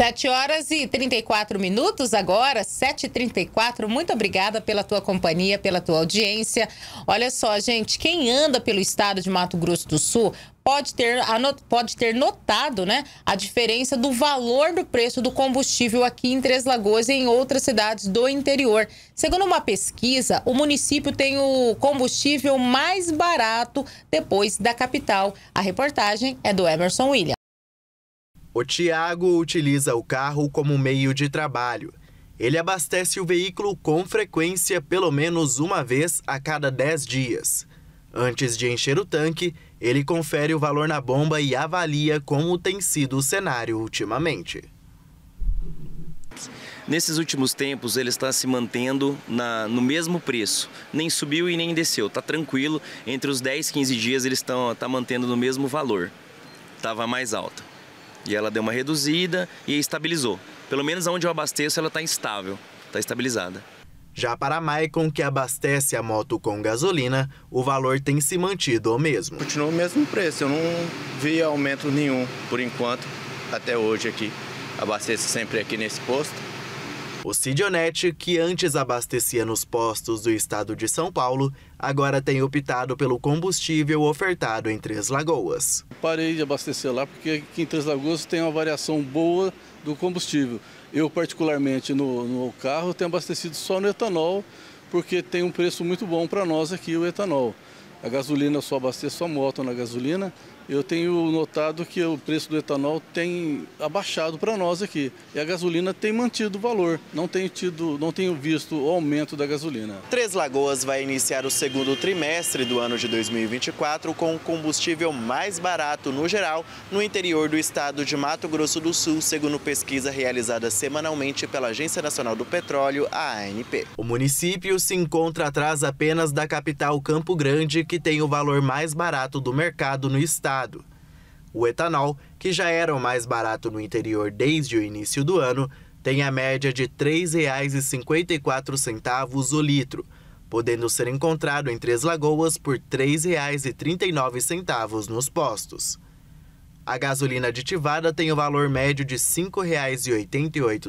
7 horas e 34 minutos agora, 7h34. Muito obrigada pela tua companhia, pela tua audiência. Olha só, gente, quem anda pelo estado de Mato Grosso do Sul pode ter, pode ter notado né, a diferença do valor do preço do combustível aqui em Três Lagoas e em outras cidades do interior. Segundo uma pesquisa, o município tem o combustível mais barato depois da capital. A reportagem é do Emerson William. O Tiago utiliza o carro como meio de trabalho. Ele abastece o veículo com frequência, pelo menos uma vez a cada 10 dias. Antes de encher o tanque, ele confere o valor na bomba e avalia como tem sido o cenário ultimamente. Nesses últimos tempos, ele está se mantendo na, no mesmo preço. Nem subiu e nem desceu. Está tranquilo. Entre os 10 e 15 dias, ele está, está mantendo no mesmo valor. Estava mais alto. E ela deu uma reduzida e estabilizou. Pelo menos onde eu abasteço, ela está estável, está estabilizada. Já para Maicon, que abastece a moto com gasolina, o valor tem se mantido o mesmo. Continua o mesmo preço, eu não vi aumento nenhum por enquanto, até hoje aqui. Abasteço sempre aqui nesse posto. O Cidionet, que antes abastecia nos postos do estado de São Paulo, agora tem optado pelo combustível ofertado em Três Lagoas. Parei de abastecer lá porque aqui em Três Lagoas tem uma variação boa do combustível. Eu, particularmente, no, no carro, tenho abastecido só no etanol, porque tem um preço muito bom para nós aqui, o etanol. A gasolina eu só abasteço a moto na gasolina eu tenho notado que o preço do etanol tem abaixado para nós aqui. E a gasolina tem mantido o valor, não tenho, tido, não tenho visto o aumento da gasolina. Três Lagoas vai iniciar o segundo trimestre do ano de 2024 com o combustível mais barato no geral no interior do estado de Mato Grosso do Sul, segundo pesquisa realizada semanalmente pela Agência Nacional do Petróleo, a ANP. O município se encontra atrás apenas da capital Campo Grande, que tem o valor mais barato do mercado no estado mercado. O etanol, que já era o mais barato no interior desde o início do ano, tem a média de R$ 3,54 o litro, podendo ser encontrado em Três Lagoas por R$ 3,39 nos postos. A gasolina aditivada tem o valor médio de R$ 5,88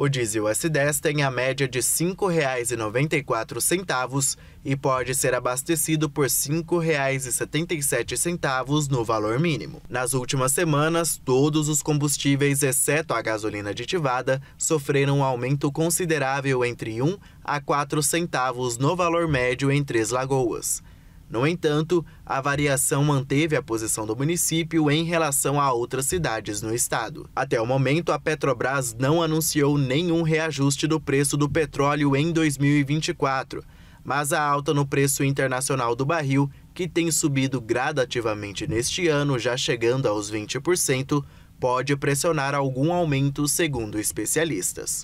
O diesel S10 tem a média de R$ 5,94 e pode ser abastecido por R$ 5,77 no valor mínimo. Nas últimas semanas, todos os combustíveis, exceto a gasolina aditivada, sofreram um aumento considerável entre 1 a 4 centavos no valor médio em Três Lagoas. No entanto, a variação manteve a posição do município em relação a outras cidades no estado. Até o momento, a Petrobras não anunciou nenhum reajuste do preço do petróleo em 2024, mas a alta no preço internacional do barril, que tem subido gradativamente neste ano, já chegando aos 20%, pode pressionar algum aumento, segundo especialistas.